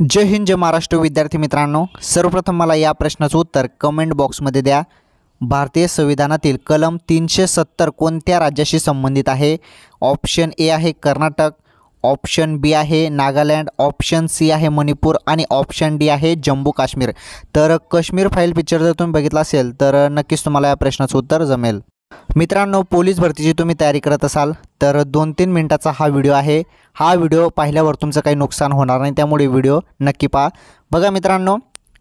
जय हिंद जय महाराष्ट्र विद्यार्थी मित्रांनो सर्वप्रथम मला या प्रश्नाचं उत्तर कमेंट बॉक्समध्ये द्या भारतीय संविधानातील कलम तीनशे सत्तर कोणत्या राज्याशी संबंधित आहे ऑप्शन ए आहे कर्नाटक ऑप्शन बी आहे नागालँड ऑप्शन सी आहे मणिपूर आणि ऑप्शन डी आहे जम्मू काश्मीर तर कश्मीर फाईल पिक्चर जर तुम्ही बघितला असेल तर नक्कीच तुम्हाला या प्रश्नाचं उत्तर जमेल मित्रांनो पोलीस भरतीची तुम्ही तयारी करत असाल तर दोन तीन मिनटाचा हा व्हिडिओ आहे हा व्हिडिओ पाहिल्यावर तुमचं काही नुकसान होणार नाही त्यामुळे व्हिडिओ नक्की पहा बघा मित्रांनो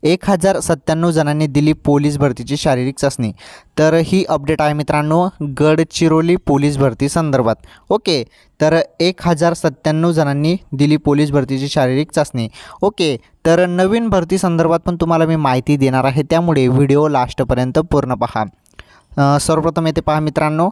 एक हजार सत्त्याण्णव जणांनी दिली पोलीस भरतीची शारीरिक चाचणी तर ही अपडेट आहे मित्रांनो गडचिरोली पोलीस भरती संदर्भात ओके तर एक हजार सत्त्याण्णव जणांनी दिली पोलीस भरतीची शारीरिक चाचणी ओके तर नवीन भरती संदर्भात पण तुम्हाला मी माहिती देणार आहे त्यामुळे व्हिडिओ लास्टपर्यंत पूर्ण पहा सर्वप्रथम येथे पहा मित्रांनो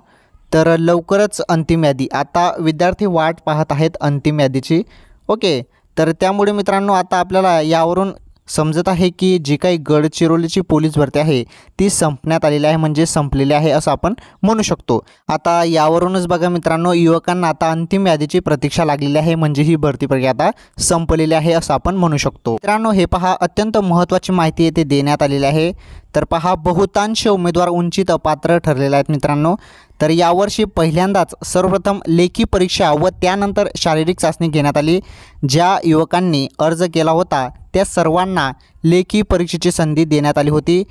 तर लवकरच अंतिम यादी आता विद्यार्थी वाट पाहत आहेत अंतिम यादीची ओके तर त्यामुळे मित्रांनो आता आपल्याला यावरून समजत आहे की जी काही गडचिरोलीची पोलीस भरती आहे ती संपण्यात आलेली आहे म्हणजे संपलेली आहे असं आपण म्हणू शकतो आता यावरूनच बघा मित्रांनो युवकांना आता अंतिम यादीची प्रतीक्षा लागलेली आहे म्हणजे ही भरती प्रक्रिया आता संपलेली आहे असं आपण म्हणू शकतो मित्रांनो हे पहा अत्यंत महत्त्वाची माहिती येथे देण्यात आलेली आहे तर पहा बहुतांश उमेदवार उंचीत अपात्र ठरलेले आहेत मित्रांनो तर यावर्षी पहिल्यांदाच सर्वप्रथम लेखी परीक्षा व त्यानंतर शारीरिक चाचणी घेण्यात आली ज्या युवकांनी अर्ज केला होता त्या सर्वांना लेखी परीक्षेची संधी देण्यात आली होती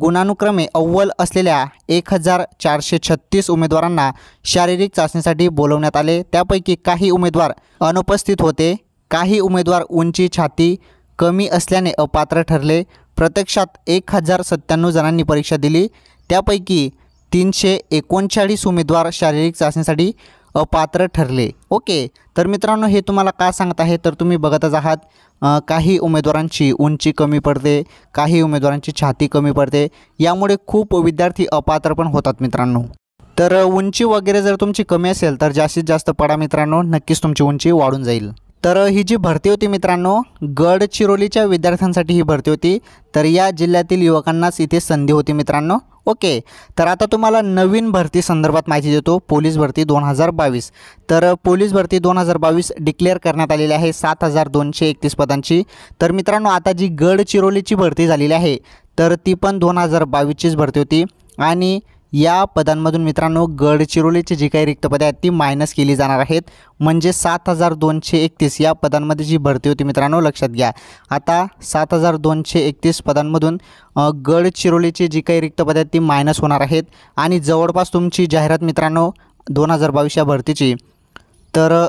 गुणानुक्रमे अव्वल असलेल्या एक हजार चारशे छत्तीस उमेदवारांना शारीरिक चाचणीसाठी बोलवण्यात आले त्यापैकी काही उमेदवार अनुपस्थित होते काही उमेदवार उंची छाती कमी असल्याने अपात्र ठरले प्रत्यक्षात एक हजार सत्त्याण्णव जणांनी परीक्षा दिली त्यापैकी तीनशे एकोणचाळीस उमेदवार शारीरिक चाचणीसाठी अपात्र ठरले ओके तर मित्रांनो हे तुम्हाला का सांगत आहे तर तुम्ही बघतच आहात काही उमेदवारांची उंची कमी पडते काही उमेदवारांची छाती कमी पडते यामुळे खूप विद्यार्थी अपात्र पण होतात मित्रांनो तर उंची वगैरे जर तुमची कमी असेल तर जास्तीत जास्त पडा मित्रांनो नक्कीच तुमची उंची वाढून जाईल तर ही जी भरती होती मित्रांनो गडचिरोलीच्या विद्यार्थ्यांसाठी ही भरती होती तर या जिल्ह्यातील युवकांनाच इथे संधी होती मित्रांनो ओके तर आता तुम्हाला नवीन भरती संदर्भात माहिती देतो पोलीस भरती दोन हजार बावीस तर पोलीस भरती दोन हजार बावीस डिक्लेअर करण्यात आलेली आहे सात हजार दोनशे एकतीस पदांची तर मित्रांनो आता जी गडचिरोलीची भरती झालेली आहे तर ती पण दोन हजार बावीसचीच भरती होती आणि या पदांमधून मित्रांनो गडचिरोलीची जी काही रिक्त पदे आहेत ती मायनस केली जाणार आहेत म्हणजे सात हजार दोनशे एकतीस या पदांमध्ये जी भरती होती मित्रांनो लक्षात घ्या आता सात हजार दोनशे एकतीस पदांमधून गडचिरोलीची जी काही रिक्त पदे आहेत ती मायनस होणार आहेत आणि जवळपास तुमची जाहिरात मित्रांनो दोन हजार बावीस या भरतीची तर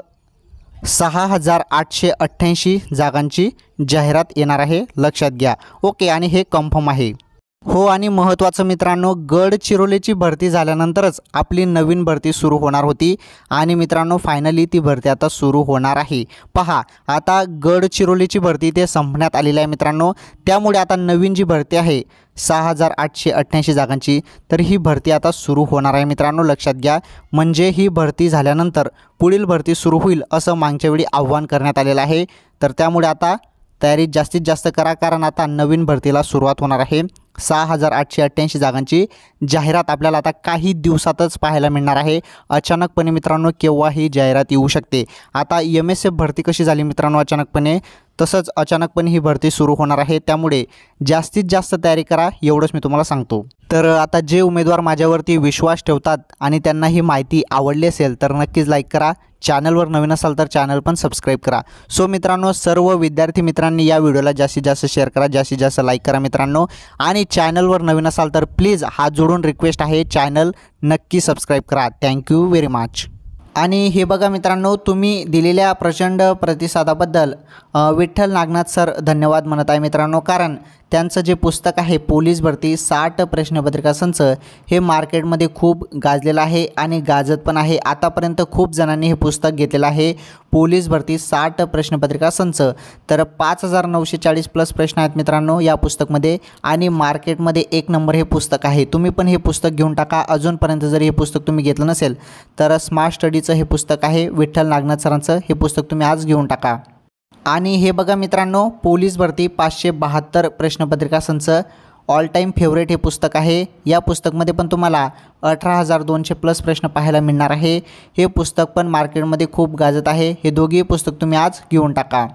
सहा हजार आठशे अठ्ठ्याऐंशी जागांची जाहिरात येणार आहे लक्षात घ्या ओके आणि हे कन्फर्म आहे हो आणि महत्त्वाचं मित्रांनो गडचिरोलीची भरती झाल्यानंतरच आपली नवीन भरती सुरू होणार होती आणि मित्रांनो फायनली ती भरती आता सुरू होणार आहे पहा आता गडचिरोलीची भरती ते संपण्यात आलेली आहे मित्रांनो त्यामुळे आता नवीन जी भरती आहे सहा हजार आठशे अठ्ठ्याऐंशी जागांची तर ही भरती आता सुरू होणार आहे मित्रांनो लक्षात घ्या म्हणजे ही भरती झाल्यानंतर पुढील भरती सुरू होईल असं मागच्या वेळी आव्हान करण्यात आलेलं आहे तर त्यामुळे आता तयारी जास्तीत जास्त करा कारण आता नवीन भरतीला सुरुवात होणार आहे सहा हजार आठशे अठ्ठ्याऐंशी जागांची जाहिरात आपल्याला आता काही दिवसातच पाहायला मिळणार आहे अचानकपणे मित्रांनो केव्हा ही जाहिरात येऊ शकते आता एम एस एफ भरती कशी झाली मित्रांनो अचानकपणे तसंच अचानकपणे ही भरती सुरू होणार आहे त्यामुळे जास्तीत जास्त तयारी करा एवढंच मी तुम्हाला सांगतो तर आता जे उमेदवार माझ्यावरती विश्वास ठेवतात आणि त्यांना ही माहिती आवडली असेल तर नक्कीच लाईक करा चॅनलवर नवीन असाल तर चॅनल पण सबस्क्राईब करा सो मित्रांनो सर्व विद्यार्थी मित्रांनी या व्हिडिओला जास्तीत जास्त शेअर करा जास्तीत जास्त लाईक करा मित्रांनो आणि चॅनलवर नवीन असाल तर प्लीज हात जोडून रिक्वेस्ट आहे चॅनल नक्की सबस्क्राईब करा थँक्यू व्हेरी मच आणि हे बघा मित्रांनो तुम्ही दिलेल्या प्रचंड प्रतिसादाबद्दल विठ्ठल नागनाथ सर धन्यवाद म्हणत आहे मित्रांनो कारण त्यांचं जे पुस्तक आहे पोलीस भरती साठ प्रश्नपत्रिका संच हे मार्केटमध्ये खूप गाजलेलं आहे आणि गाजत पण आहे आतापर्यंत खूप जणांनी हे पुस्तक घेतलेलं आहे पोलीस भरती साठ प्रश्नपत्रिका संच तर पाच हजार नऊशे चाळीस प्लस प्रश्न आहेत मित्रांनो या पुस्तकमध्ये आणि मार्केटमध्ये एक नंबर हे पुस्तक आहे तुम्ही पण हे पुस्तक घेऊन टाका अजूनपर्यंत जर हे पुस्तक तुम्ही घेतलं नसेल तर स्मार्ट स्टडीचं हे पुस्तक आहे विठ्ठल नागनाथ सरांचं हे पुस्तक तुम्ही आज घेऊन टाका आणि हे बघा मित्रांनो पोलीस भरती पाचशे बहात्तर प्रश्नपत्रिका संच ऑल टाईम फेवरेट हे पुस्तक आहे या पुस्तकमध्ये पण तुम्हाला अठरा हजार दोनशे प्लस प्रश्न पाहायला मिळणार आहे हे पुस्तक पण मार्केटमध्ये खूप गाजत आहे हे दोघेही पुस्तक तुम्ही आज घेऊन टाका